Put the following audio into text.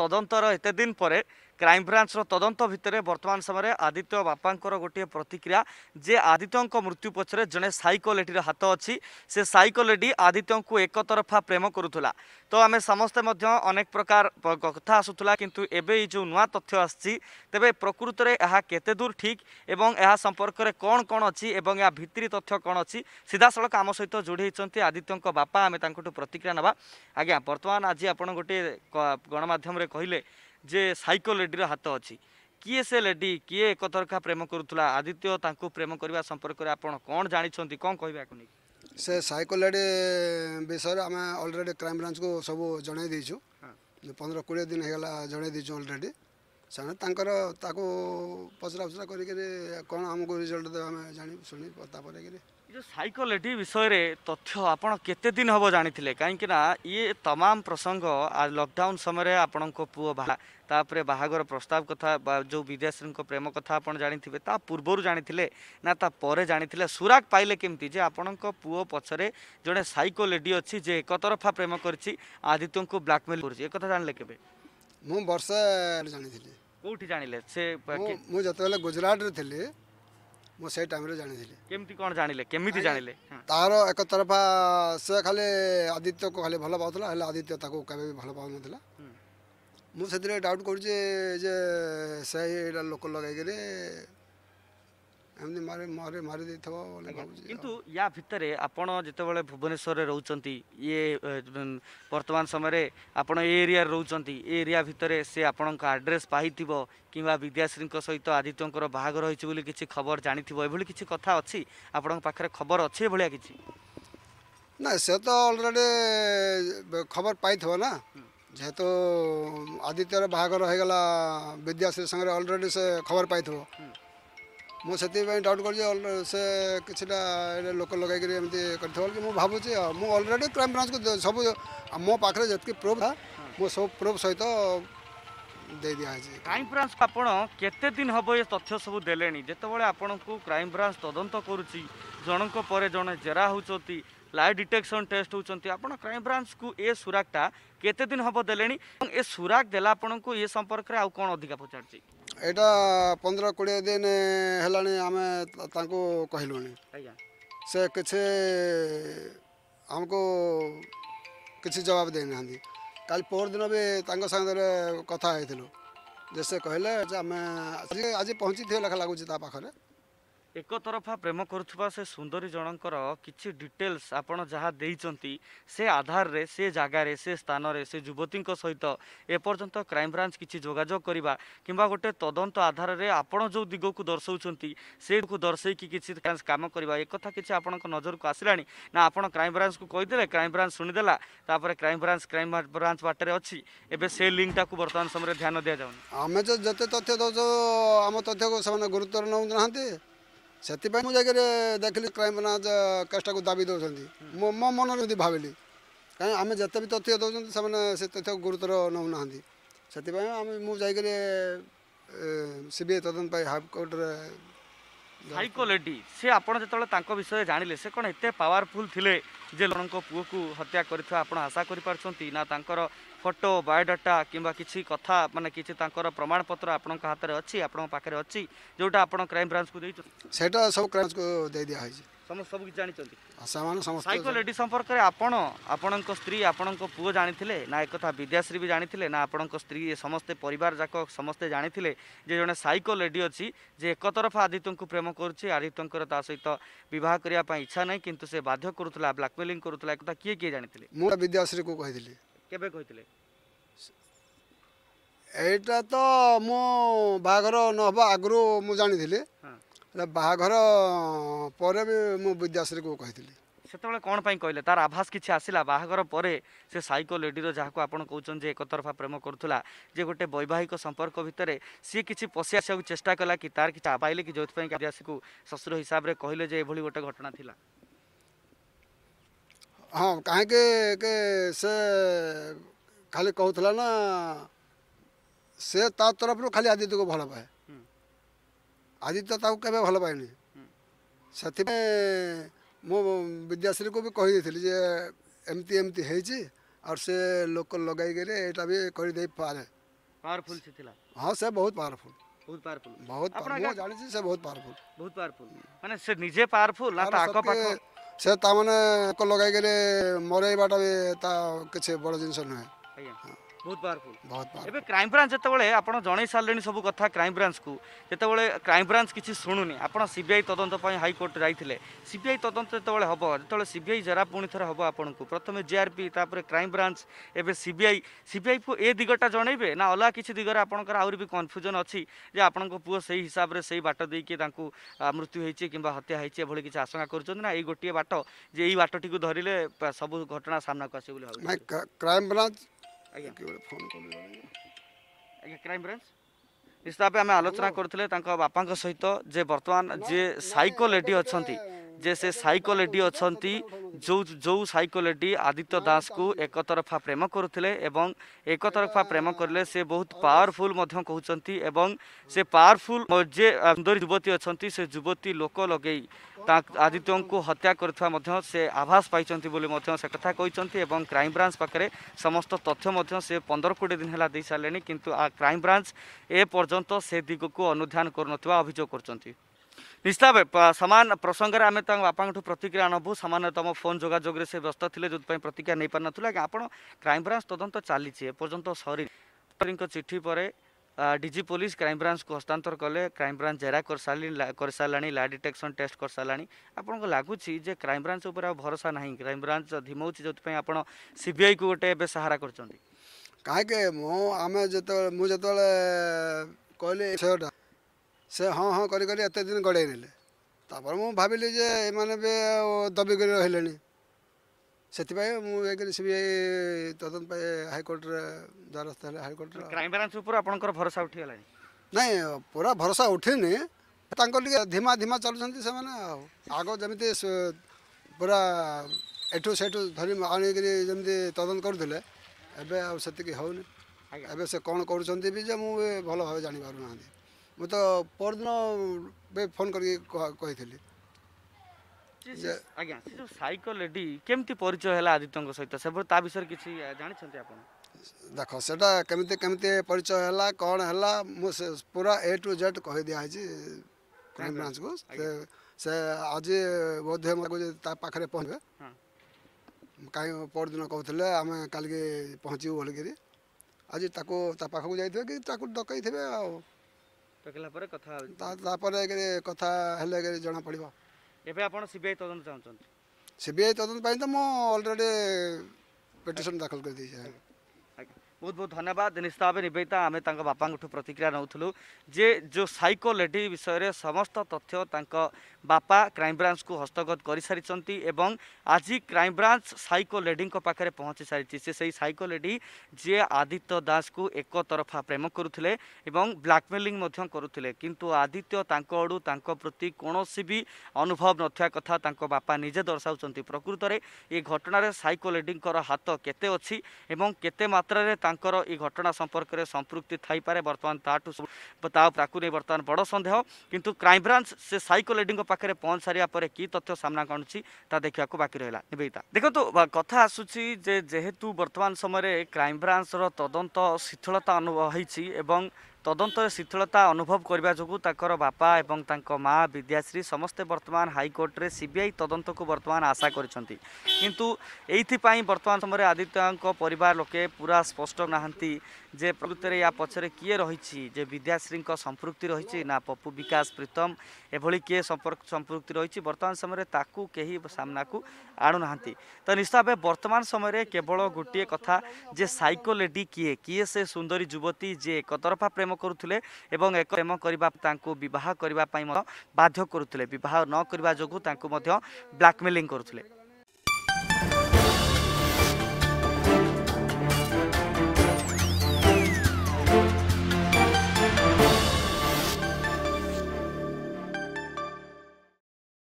তদন্তর এতদিন পরে କ୍ରାଇମବ୍ରାଞ୍ଚର ତଦନ୍ତ ଭିତରେ ବର୍ତ୍ତମାନ ସମୟରେ ଆଦିତ୍ୟ ବାପାଙ୍କର ଗୋଟିଏ ପ୍ରତିକ୍ରିୟା ଯେ ଆଦିତ୍ୟଙ୍କ ମୃତ୍ୟୁ ପଛରେ ଜଣେ ସାଇକୋ ଲେଡ଼ିର ହାତ ଅଛି ସେ ସାଇକୋ ଲେଡ଼ି ଆଦିତ୍ୟଙ୍କୁ ଏକତରଫା ପ୍ରେମ କରୁଥିଲା ତ ଆମେ ସମସ୍ତେ ମଧ୍ୟ ଅନେକ ପ୍ରକାର କଥା ଆସୁଥିଲା କିନ୍ତୁ ଏବେ ଏଇ ଯେଉଁ ନୂଆ ତଥ୍ୟ ଆସିଛି ତେବେ ପ୍ରକୃତରେ ଏହା କେତେ ଦୂର ଠିକ୍ ଏବଂ ଏହା ସମ୍ପର୍କରେ କ'ଣ କ'ଣ ଅଛି ଏବଂ ଏହା ଭିତ୍ତି ତଥ୍ୟ କ'ଣ ଅଛି ସିଧାସଳଖ ଆମ ସହିତ ଯୋଡ଼ି ହୋଇଛନ୍ତି ଆଦିତ୍ୟଙ୍କ ବାପା ଆମେ ତାଙ୍କଠୁ ପ୍ରତିକ୍ରିୟା ନେବା ଆଜ୍ଞା ବର୍ତ୍ତମାନ ଆଜି ଆପଣ ଗୋଟିଏ ଗଣମାଧ୍ୟମରେ କହିଲେ ଯେ ସାଇକୋ ଲେଡ଼ିର ହାତ ଅଛି କିଏ ସେ ଲେଡ଼ି କିଏ ଏକତରଖା ପ୍ରେମ କରୁଥିଲା ଆଦିତ୍ୟ ତାଙ୍କୁ ପ୍ରେମ କରିବା ସମ୍ପର୍କରେ ଆପଣ କ'ଣ ଜାଣିଛନ୍ତି କ'ଣ କହିବାକୁ ନେଇ ସେ ସାଇକୋ ଲେଡ଼ି ବିଷୟରେ ଆମେ ଅଲରେଡ଼ି କ୍ରାଇମବ୍ରାଞ୍ଚକୁ ସବୁ ଜଣାଇ ଦେଇଛୁ ପନ୍ଦର କୋଡ଼ିଏ ଦିନ ହେଇଗଲା ଜଣାଇ ଦେଇଛୁ ଅଲରେଡ଼ି ସେମାନେ ତାଙ୍କର ତାକୁ ପଚରା ଉଚରା କରିକିରି କ'ଣ ଆମକୁ ରିଜଲ୍ଟ ଦେବେ ଆମେ ଜାଣିବୁ ଶୁଣିବୁ ତାପରେ जो साइकोलेटी विषय रे तथ्य आपण दिन हम जानिथिले कहीं ये तमाम प्रसंग आज समय रे आपण को पुओ भा तापर प्रस्ताव कथा जो विद्याश्री प्रेम कथ आपण जानिथिबे ता पूर्वरु जानिथिले ना ता परे सुराग पाइले केमति जे आपण को पुओ पछरे जने साइकोलेटी जे एकतरफा प्रेम करछि आदित्य को ब्लैकमेल करछि गुजरात रे ମୁଁ ସେଇ ଟାଇମ୍ରେ ଜାଣିଥିଲି କେମିତି କ'ଣ ଜାଣିଲେ କେମିତି ଜାଣିଲେ ତାର ଏକ ତରଫା ସେ ଖାଲି ଆଦିତ୍ୟକୁ ଖାଲି ଭଲ ପାଉଥିଲା ହେଲେ ଆଦିତ୍ୟ ତାକୁ କେବେ ବି ଭଲ ପାଉନଥିଲା ମୁଁ ସେଥିରେ ଡାଉଟ୍ କରୁଛି ଯେ ସେଇଟା ଲୋକ ଲଗାଇକିରି ଏମିତି ମାରି ମାରି ମାରି ଦେଇଥିବ ବୋଲି ଭାବୁଛି କିନ୍ତୁ ୟା ଭିତରେ ଆପଣ ଯେତେବେଳେ ଭୁବନେଶ୍ୱରରେ ରହୁଛନ୍ତି ଇଏ ବର୍ତ୍ତମାନ ସମୟରେ ଆପଣ ଏ ଏରିଆରେ ରହୁଛନ୍ତି ଏ ଏରିଆ ଭିତରେ ସେ ଆପଣଙ୍କ ଆଡ୍ରେସ୍ ପାଇଥିବ କିମ୍ବା ବିଦ୍ୟାଶ୍ରୀଙ୍କ ସହିତ ଆଦିତ୍ୟଙ୍କର ବାହାଘର ହୋଇଛି ବୋଲି କିଛି ଖବର ଜାଣିଥିବ ଏଭଳି କିଛି କଥା ଅଛି ଆପଣଙ୍କ ପାଖରେ ଖବର ଅଛି ଏଭଳିଆ କିଛି ନା ସେ ତ ଅଲରେଡ଼ି ଖବର ପାଇଥିବ ନା ଯେହେତୁ ଆଦିତ୍ୟର ବାହାଘର ହୋଇଗଲା ବିଦ୍ୟାଶ୍ରୀ ସାଙ୍ଗରେ ଅଲରେଡ଼ି ସେ ଖବର ପାଇଥିବ ମୁଁ ସେଥିପାଇଁ ଡାଉଟ୍ କରୁଛି ସେ କିଛିଟା ଲୋକ ଲଗାଇକରି ଏମିତି କରିଥିବ ବୋଲି ମୁଁ ଭାବୁଛି ଆଉ ମୁଁ ଅଲରେଡ଼ି କ୍ରାଇମ୍ ବ୍ରାଞ୍ଚକୁ ସବୁ ମୋ ପାଖରେ ଯେତିକି ପ୍ରୁଫ୍ ମୁଁ ସବୁ ପ୍ରୁଫ୍ ସହିତ ଦେଇଦିଆହେଇଛି କ୍ରାଇମ୍ ବ୍ରାଞ୍ଚ ଆପଣ କେତେ ଦିନ ହେବ ଏ ତଥ୍ୟ ସବୁ ଦେଲେଣି ଯେତେବେଳେ ଆପଣଙ୍କୁ କ୍ରାଇମ୍ ବ୍ରାଞ୍ଚ ତଦନ୍ତ କରୁଛି ଜଣଙ୍କ ପରେ ଜଣେ ଜେରା ହେଉଛନ୍ତି ଲାଏ ଡିଟେକ୍ସନ୍ ଟେଷ୍ଟ ହେଉଛନ୍ତି ଆପଣ କ୍ରାଇମ୍ ବ୍ରାଞ୍ଚକୁ ଏ ସୁରାଗଟା କେତେ ଦିନ ହେବ ଦେଲେଣି ଏବଂ ଏ ସୁରାଗ ଦେଲା ଆପଣଙ୍କୁ ଏ ସମ୍ପର୍କରେ ଆଉ କ'ଣ ଅଧିକା ପଚାରୁଛି ଏଇଟା ପନ୍ଦର କୋଡ଼ିଏ ଦିନ ହେଲାଣି ଆମେ ତାଙ୍କୁ କହିଲୁଣି ସେ କିଛି ଆମକୁ କିଛି ଜବାବ ଦେଇନାହାନ୍ତି କାଲି ପରଦିନ ବି ତାଙ୍କ ସାଙ୍ଗରେ କଥା ହେଇଥିଲୁ ଯେ ସେ କହିଲେ ଯେ ଆମେ ଆଜି ଆଜି ପହଞ୍ଚିଥିବେ ଲେଖା ଲାଗୁଛି ତା ପାଖରେ ଏକ ତରଫା ପ୍ରେମ କରୁଥିବା ସେ ସୁନ୍ଦରୀ ଜଣଙ୍କର କିଛି ଡିଟେଲ୍ସ ଆପଣ ଯାହା ଦେଇଛନ୍ତି ସେ ଆଧାରରେ ସେ ଜାଗାରେ ସେ ସ୍ଥାନରେ ସେ ଯୁବତୀଙ୍କ ସହିତ ଏପର୍ଯ୍ୟନ୍ତ କ୍ରାଇମବ୍ରାଞ୍ଚ କିଛି ଯୋଗାଯୋଗ କରିବା କିମ୍ବା ଗୋଟେ ତଦନ୍ତ ଆଧାରରେ ଆପଣ ଯେଉଁ ଦିଗକୁ ଦର୍ଶଉଛନ୍ତି ସେକୁ ଦର୍ଶେଇକି କିଛି କାମ କରିବା ଏକଥା କିଛି ଆପଣଙ୍କ ନଜରକୁ ଆସିଲାଣି ନା ଆପଣ କ୍ରାଇମବ୍ରାଞ୍ଚକୁ କହିଦେଲେ କ୍ରାଇମବ୍ରାଞ୍ଚ ଶୁଣିଦେଲା ତାପରେ କ୍ରାଇମବ୍ରାଞ୍ଚ କ୍ରାଇମବ୍ରାଞ୍ଚ ବାଟରେ ଅଛି ଏବେ ସେ ଲିଙ୍କଟାକୁ ବର୍ତ୍ତମାନ ସମୟରେ ଧ୍ୟାନ ଦିଆଯାଉନି ଆମେ ଯେ ଯେତେ ତଥ୍ୟ ଦେଉଛୁ ଆମ ତଥ୍ୟକୁ ସେମାନେ ଗୁରୁତ୍ୱ ନେଉନାହାନ୍ତି ସେଥିପାଇଁ ମୁଁ ଯାଇକରି ଦେଖିଲି କ୍ରାଇମ୍ ବ୍ରାଞ୍ଚ କେସ୍ଟାକୁ ଦାବି ଦେଉଛନ୍ତି ମୋ ମନରେ ଯଦି ଭାବିଲି କାହିଁକି ଆମେ ଯେତେ ବି ତଥ୍ୟ ଦେଉଛନ୍ତି ସେମାନେ ସେ ତଥ୍ୟକୁ ଗୁରୁତ୍ୱର ନେଉନାହାନ୍ତି ସେଥିପାଇଁ ଆମେ ମୁଁ ଯାଇକରି ସି ବି ସିବିଆଇ ତଦନ୍ତ ପାଇଁ ହାଇକୋର୍ଟରେ ସାଇକୋ ଲେଡି ସେ ଆପଣ ଯେତେବେଳେ ତାଙ୍କ ବିଷୟରେ ଜାଣିଲେ ସେ କ'ଣ ଏତେ ପାୱାରଫୁଲ୍ ଥିଲେ ଯେ ଜଣଙ୍କ ପୁଅକୁ ହତ୍ୟା କରିଥିବା ଆପଣ ଆଶା କରିପାରୁଛନ୍ତି ନା ତାଙ୍କର ଫଟୋ ବାୟୋଡାଟା କିମ୍ବା କିଛି କଥା ମାନେ କିଛି ତାଙ୍କର ପ୍ରମାଣପତ୍ର ଆପଣଙ୍କ ହାତରେ ଅଛି ଆପଣଙ୍କ ପାଖରେ ଅଛି ଯେଉଁଟା ଆପଣ କ୍ରାଇମ୍ ବ୍ରାଞ୍ଚକୁ ଦେଇଛନ୍ତି ସେଇଟା ସବୁ କ୍ରାଇମ୍ ବ୍ରାଞ୍ଚକୁ ଦେଇ ଦିଆହେଇଛି ସମସ୍ତେ ସବୁ କିଛି ଜାଣିଛନ୍ତି ସେମାନେ ସମସ୍ତେ ସାଇକୋ ଲେଡ଼ି ସମ୍ପର୍କରେ ଆପଣ ଆପଣଙ୍କ ସ୍ତ୍ରୀ ଆପଣଙ୍କ ପୁଅ ଜାଣିଥିଲେ ନା ଏକଥା ବିଦ୍ୟାଶ୍ରୀ ବି ଜାଣିଥିଲେ ନା ଆପଣଙ୍କ ସ୍ତ୍ରୀ ସମସ୍ତେ ପରିବାର ଯାକ ସମସ୍ତେ ଜାଣିଥିଲେ ଯେ ଜଣେ ସାଇକୋ ଲେଡ଼ି ଅଛି ଯେ ଏକତରଫା ଆଦିତ୍ୟଙ୍କୁ ପ୍ରେମ କରୁଛି ଆଦିତ୍ୟଙ୍କର ତା ସହିତ ବିବାହ କରିବା ପାଇଁ ଇଚ୍ଛା ନାହିଁ କିନ୍ତୁ ସେ ବାଧ୍ୟ କରୁଥିଲା ବ୍ଲାକମେଲିଂ କରୁଥିଲା ଏକଥା କିଏ କିଏ ଜାଣିଥିଲେ ମୁଁ ବିଦ୍ୟାଶ୍ରୀକୁ କହିଥିଲି କେବେ କହିଥିଲେ ଏଇଟା ତ ମୁଁ ବାହାଘର ନହେବା ଆଗରୁ ମୁଁ ଜାଣିଥିଲି ବାହାଘର ପରେ ବି ମୁଁ ବିଦ୍ୟାଶ୍ରୀକୁ କହିଥିଲି ସେତେବେଳେ କ'ଣ ପାଇଁ କହିଲେ ତାର ଆଭାସ କିଛି ଆସିଲା ବାହାଘର ପରେ ସେ ସାଇକୋ ଲେଡ଼ିର ଯାହାକୁ ଆପଣ କହୁଛନ୍ତି ଯେ ଏକତରଫା ପ୍ରେମ କରୁଥିଲା ଯେ ଗୋଟେ ବୈବାହିକ ସମ୍ପର୍କ ଭିତରେ ସିଏ କିଛି ପଶି ଆସିବାକୁ ଚେଷ୍ଟା କଲା କି ତାର କିଛି ପାଇଲେ କି ଯେଉଁଥିପାଇଁ ଆଦିବାସୀକୁ ଶ୍ୱଶୁର ହିସାବରେ କହିଲେ ଯେ ଏଭଳି ଗୋଟେ ଘଟଣା ଥିଲା ହଁ କାହିଁକି ସେ ଖାଲି କହୁଥିଲା ନା ସେ ତା ତରଫରୁ ଖାଲି ଆଦିତ୍ୟକୁ ଭଲ ପାଏ आदित्य के भल पाए से मु विद्याश्री को भी कही एमती एमती है और से लोक लगे यहाँ भी कर पावरफुल हाँ से बहुत पावरफुल बहुत पावरफुल बहुत बहुत से से ता मैंने लगे मरेबाटा भी किसी बड़ जिनस ବହୁତ ପାୱାରଫୁଲ୍ ଏବେ କ୍ରାଇମବ୍ରାଞ୍ଚ ଯେତେବେଳେ ଆପଣ ଜଣାଇ ସାରିଲେଣି ସବୁ କଥା କ୍ରାଇମବ୍ରାଞ୍ଚକୁ ଯେତେବେଳେ କ୍ରାଇମବ୍ରାଞ୍ଚ କିଛି ଶୁଣୁନି ଆପଣ ସିବିଆଇ ତଦନ୍ତ ପାଇଁ ହାଇକୋର୍ଟ ଯାଇଥିଲେ ସିବିଆଇ ତଦନ୍ତ ଯେତେବେଳେ ହେବ ଯେତେବେଳେ ସିବିଆଇ ଜେରା ପୁଣି ଥରେ ହେବ ଆପଣଙ୍କୁ ପ୍ରଥମେ ଜେଆର୍ପି ତାପରେ କ୍ରାଇମବ୍ରାଞ୍ଚ ଏବେ ସିବିଆଇ ସିବିଆଇକୁ ଏ ଦିଗଟା ଜଣାଇବେ ନା ଅଲଗା କିଛି ଦିଗରେ ଆପଣଙ୍କର ଆହୁରି ବି କନଫ୍ୟୁଜନ୍ ଅଛି ଯେ ଆପଣଙ୍କ ପୁଅ ସେଇ ହିସାବରେ ସେଇ ବାଟ ଦେଇକି ତାଙ୍କୁ ମୃତ୍ୟୁ ହେଇଛି କିମ୍ବା ହତ୍ୟା ହେଇଛି ଏଭଳି କିଛି ଆଶଙ୍କା କରୁଛନ୍ତି ନା ଏଇ ଗୋଟିଏ ବାଟ ଯେ ଏଇ ବାଟଟିକୁ ଧରିଲେ ସବୁ ଘଟଣା ସାମ୍ନାକୁ ଆସିବ ବୋଲି ଭାବୁଛି କ୍ରାଇମବ୍ରାଞ୍ଚ ଆଜ୍ଞା କେବଳ ଫୋନ୍ କଲେ ଆଜ୍ଞା କ୍ରାଇମ୍ ବ୍ରାଞ୍ଚ ନିଶ୍ଚିତ ଭାବେ ଆମେ ଆଲୋଚନା କରୁଥିଲେ ତାଙ୍କ ବାପାଙ୍କ ସହିତ ଯେ ବର୍ତ୍ତମାନ ଯିଏ ସାଇକୋ ଲେଡି ଅଛନ୍ତି ଯେ ସେ ସାଇକୋଲେଡ଼ି ଅଛନ୍ତି ଯେଉଁ ଯେଉଁ ସାଇକୋଲେଡ଼ି ଆଦିତ୍ୟ ଦାସଙ୍କୁ ଏକତରଫା ପ୍ରେମ କରୁଥିଲେ ଏବଂ ଏକତରଫା ପ୍ରେମ କରିଲେ ସେ ବହୁତ ପାୱାରଫୁଲ୍ ମଧ୍ୟ କହୁଛନ୍ତି ଏବଂ ସେ ପାୱାରଫୁଲ୍ ଯେ ସୁନ୍ଦରୀ ଯୁବତୀ ଅଛନ୍ତି ସେ ଯୁବତୀ ଲୋକ ଲଗେଇ ତା ଆଦିତ୍ୟଙ୍କୁ ହତ୍ୟା କରିଥିବା ମଧ୍ୟ ସେ ଆଭାସ ପାଇଛନ୍ତି ବୋଲି ମଧ୍ୟ ସେ କଥା କହିଛନ୍ତି ଏବଂ କ୍ରାଇମବ୍ରାଞ୍ଚ ପାଖରେ ସମସ୍ତ ତଥ୍ୟ ମଧ୍ୟ ସେ ପନ୍ଦର କୋଡ଼ିଏ ଦିନ ହେଲା ଦେଇସାରିଲେଣି କିନ୍ତୁ କ୍ରାଇମବ୍ରାଞ୍ଚ ଏ ପର୍ଯ୍ୟନ୍ତ ସେ ଦିଗକୁ ଅନୁଧ୍ୟାନ କରୁନଥିବା ଅଭିଯୋଗ କରୁଛନ୍ତି ନିଶ୍ଚିତ ଭାବେ ସମାନ ପ୍ରସଙ୍ଗରେ ଆମେ ତାଙ୍କ ବାପାଙ୍କଠୁ ପ୍ରତିକ୍ରିୟା ନେବୁ ସାମାନ୍ୟ ତମ ଫୋନ୍ ଯୋଗାଯୋଗରେ ସେ ବ୍ୟସ୍ତ ଥିଲେ ଯେଉଁଥିପାଇଁ ପ୍ରତିକ୍ରିୟା ନେଇପାରିନଥିଲେ ଆଜ୍ଞା ଆପଣ କ୍ରାଇମବ୍ରାଞ୍ଚ ତଦନ୍ତ ଚାଲିଛି ଏପର୍ଯ୍ୟନ୍ତ ସରିଙ୍କ ଚିଠି ପରେ ডিজি পুলিশ ক্রাইমব্রাঞ্চু হস্তান্তর কলে ক্রাইমব্রাঞ্চ জেরা করেসারে লা ডিটেকশন টেস্ট করেসারে আপনার লাগুছি যে ক্রাইমব্রাঞ্চ উপরে ভরসা না ক্রাইমব্রাঞ্চ ধিমৌছি যে আপনার সিবিআই কু গোটে এবে সাহারা করছেন কাহকে আমি যেত যেতবে কহিলি বিষয়টা ସେ ହଁ ହଁ କରି କରି ଏତେ ଦିନ ଗଡ଼େଇ ନେଲେ ତାପରେ ମୁଁ ଭାବିଲି ଯେ ଏମାନେ ବି ଦବି କରି ରହିଲେଣି ସେଥିପାଇଁ ମୁଁ ଯାଇକରି ସି ବି ଆଇ ତଦନ୍ତ ପାଇଁ ହାଇକୋର୍ଟରେ ଦ୍ୱାରସ୍ଥ ହେଲେ ହାଇକୋର୍ଟରେ କ୍ରାଇମ୍ବ୍ରାଞ୍ଚ ଉପରେ ଆପଣଙ୍କର ଭରସା ଉଠିଗଲାଣି ନାଇଁ ପୁରା ଭରସା ଉଠିନି ତାଙ୍କର ଟିକେ ଧୀମା ଧୀମା ଚାଲୁଛନ୍ତି ସେମାନେ ଆଉ ଆଗ ଯେମିତି ପୁରା ଏଠୁ ସେଠୁ ଧରି ଆଣିକରି ଯେମିତି ତଦନ୍ତ କରୁଥିଲେ ଏବେ ଆଉ ସେତିକି ହେଉନି ଏବେ ସେ କ'ଣ କରୁଛନ୍ତି ବି ଯେ ମୁଁ ଭଲ ଭାବେ ଜାଣିପାରୁନାହାନ୍ତି ମୁଁ ତ ପରଦିନ ଫୋନ୍ କରିକି କହିଥିଲି ଆଜ୍ଞା ସେ ଯେଉଁ ସାଇକୋଲେଡି କେମିତି ପରିଚୟ ହେଲା ଆଦିତ୍ୟଙ୍କ ସହିତ ସେଭଳି ତା ବିଷୟରେ କିଛି ଜାଣିଛନ୍ତି ଆପଣ ଦେଖ ସେଟା କେମିତି କେମିତି ପରିଚୟ ହେଲା କ'ଣ ହେଲା ମୁଁ ପୁରା ଏ ଟୁ ଜେଡ୍ କହିଦିଆହେଇଛି କ୍ରାଇମ୍ ବ୍ରାଞ୍ଚକୁ ସେ ଆଜି ବୋଧେ ଲାଗୁଛି ତା ପାଖରେ ପହଞ୍ଚିବେ କାହିଁ ପରଦିନ କହୁଥିଲେ ଆମେ କାଲିକି ପହଞ୍ଚିବୁ ବୋଲିକିରି ଆଜି ତାକୁ ତା ପାଖକୁ ଯାଇଥିବେ କି ତାକୁ ଡକେଇଥିବେ ଆଉ ଡକେଇଲା ପରେ କଥା ତାପରେ କଥା ହେଲେ ଜଣା ପଡ଼ିବ ଏବେ ଆପଣ ସି ବି ଆଇ ତଦନ୍ତ ଚାହୁଁଛନ୍ତି ସି ବି ଆଇ ତଦନ୍ତ ପାଇଁ ତ ମୁଁ ଅଲରେଡ଼ି ପିଟିସନ୍ ଦାଖଲ କରିଦେଇଛି ବହୁତ ବହୁତ ଧନ୍ୟବାଦ ନିଶ୍ଚିତ ଭାବେ ନିବେଦିତା ଆମେ ତାଙ୍କ ବାପାଙ୍କଠୁ ପ୍ରତିକ୍ରିୟା ନେଉଥିଲୁ ଯେ ଯେଉଁ ସାଇକୋ ଲେଡ଼ି ବିଷୟରେ ସମସ୍ତ ତଥ୍ୟ ତାଙ୍କ ବାପା କ୍ରାଇମ୍ବ୍ରାଞ୍ଚକୁ ହସ୍ତଗତ କରିସାରିଛନ୍ତି ଏବଂ ଆଜି କ୍ରାଇମ୍ବ୍ରାଞ୍ଚ ସାଇକୋ ଲେଡ଼ିଙ୍କ ପାଖରେ ପହଞ୍ଚି ସାରିଛି ସେ ସେହି ସାଇକୋ ଲେଡ଼ି ଯିଏ ଆଦିତ୍ୟ ଦାସଙ୍କୁ ଏକତରଫା ପ୍ରେମ କରୁଥିଲେ ଏବଂ ବ୍ଲାକମେଲିଂ ମଧ୍ୟ କରୁଥିଲେ କିନ୍ତୁ ଆଦିତ୍ୟ ତାଙ୍କ ଆଡ଼ୁ ତାଙ୍କ ପ୍ରତି କୌଣସି ବି ଅନୁଭବ ନଥିବା କଥା ତାଙ୍କ ବାପା ନିଜେ ଦର୍ଶାଉଛନ୍ତି ପ୍ରକୃତରେ ଏ ଘଟଣାରେ ସାଇକୋ ଲେଡ଼ିଙ୍କର ହାତ କେତେ ଅଛି ଏବଂ କେତେ ମାତ୍ରାରେ ତାଙ୍କର ଏ ଘଟଣା ସମ୍ପର୍କରେ ସମ୍ପୃକ୍ତି ଥାଇପାରେ ବର୍ତ୍ତମାନ ତାଠୁ ତାକୁ ନେଇ ବର୍ତ୍ତମାନ ବଡ଼ ସନ୍ଦେହ କିନ୍ତୁ କ୍ରାଇମ୍ବ୍ରାଞ୍ଚ ସେ ସାଇକୋ ଲେଡ଼ିଙ୍କ ପାଖରେ ପହଞ୍ଚି ସାରିବା ପରେ କି ତଥ୍ୟ ସାମ୍ନା କରୁଛି ତାହା ଦେଖିବାକୁ ବାକି ରହିଲା ନିବେଦିତା ଦେଖନ୍ତୁ କଥା ଆସୁଛି ଯେ ଯେହେତୁ ବର୍ତ୍ତମାନ ସମୟରେ କ୍ରାଇମ୍ବ୍ରାଞ୍ଚର ତଦନ୍ତ ଶିଥିଳତା ଅନୁଭବ ହୋଇଛି ଏବଂ ତଦନ୍ତରେ ଶିଥିଳତା ଅନୁଭବ କରିବା ଯୋଗୁଁ ତାଙ୍କର ବାପା ଏବଂ ତାଙ୍କ ମା ବିଦ୍ୟାଶ୍ରୀ ସମସ୍ତେ ବର୍ତ୍ତମାନ ହାଇକୋର୍ଟରେ ସିବିଆଇ ତଦନ୍ତକୁ ବର୍ତ୍ତମାନ ଆଶା କରିଛନ୍ତି କିନ୍ତୁ ଏଇଥିପାଇଁ ବର୍ତ୍ତମାନ ସମୟରେ ଆଦିତ୍ୟଙ୍କ ପରିବାର ଲୋକେ ପୁରା ସ୍ପଷ୍ଟ ନାହାନ୍ତି ଯେ ପ୍ରକୃତରେ ୟା ପଛରେ କିଏ ରହିଛି ଯେ ବିଦ୍ୟାଶ୍ରୀଙ୍କ ସମ୍ପୃକ୍ତି ରହିଛି ନା ପପୁ ବିକାଶ ପ୍ରୀତମ ଏଭଳି କିଏ ସମ୍ପୃକ୍ତି ରହିଛି ବର୍ତ୍ତମାନ ସମୟରେ ତାକୁ କେହି ସାମ୍ନାକୁ ଆଣୁନାହାନ୍ତି ତ ନିଶ୍ଚିତ ଭାବେ ବର୍ତ୍ତମାନ ସମୟରେ କେବଳ ଗୋଟିଏ କଥା ଯେ ସାଇକୋ ଲେଡ଼ି କିଏ କିଏ ସେ ସୁନ୍ଦରୀ ଯୁବତୀ ଯିଏ ଏକତରଫା ପ୍ରେମ କରୁଥିଲେ ଏବଂ ଏକ ପ୍ରେମ କରିବା ତାଙ୍କୁ ବିବାହ କରିବା ପାଇଁ ମଧ୍ୟ ବାଧ୍ୟ କରୁଥିଲେ ବିବାହ ନ କରିବା ଯୋଗୁଁ ତାଙ୍କୁ ମଧ୍ୟ ବ୍ଲାକମେଲିଂ କରୁଥିଲେ